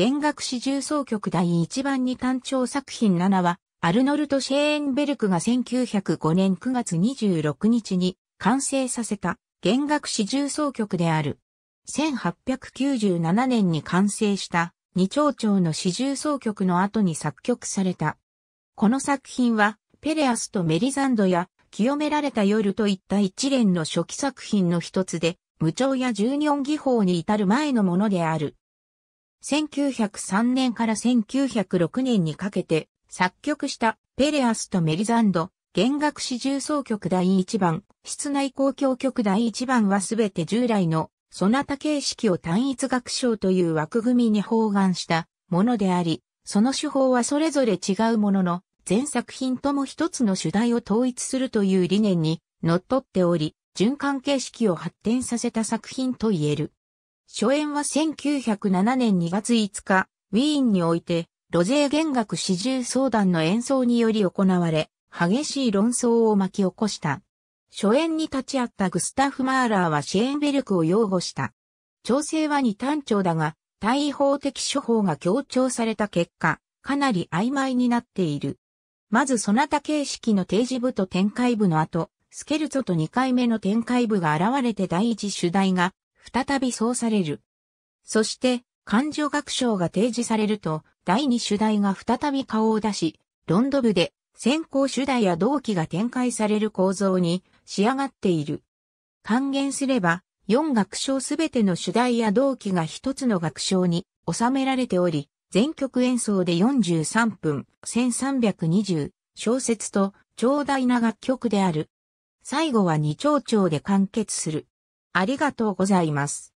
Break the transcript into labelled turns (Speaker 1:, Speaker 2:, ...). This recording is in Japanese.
Speaker 1: 弦楽四重奏曲第1番に単調作品7は、アルノルト・シェーンベルクが1905年9月26日に完成させた弦楽四重奏曲である。1897年に完成した二丁調の四重奏曲の後に作曲された。この作品は、ペレアスとメリザンドや清められた夜といった一連の初期作品の一つで、無調や十二音技法に至る前のものである。1903年から1906年にかけて作曲したペレアスとメリザンド、弦楽四重奏曲第1番、室内交響曲第1番はすべて従来のそなた形式を単一楽章という枠組みに包含したものであり、その手法はそれぞれ違うものの、全作品とも一つの主題を統一するという理念に則っっており、循環形式を発展させた作品と言える。初演は1907年2月5日、ウィーンにおいて、ロゼー弦楽四重相談の演奏により行われ、激しい論争を巻き起こした。初演に立ち会ったグスタフ・マーラーはシェーンベルクを擁護した。調整は二単調だが、対法的処方が強調された結果、かなり曖昧になっている。まずそなた形式の定時部と展開部の後、スケルツォと二回目の展開部が現れて第一主題が再びそうされる。そして、感情学賞が提示されると、第二主題が再び顔を出し、ロンド部で先行主題や同期が展開される構造に仕上がっている。還元すれば、4学章すべての主題や同期が一つの学章に収められており、全曲演奏で43分、1320小節と長大な楽曲である。最後は二丁調で完結する。
Speaker 2: ありがとうございます。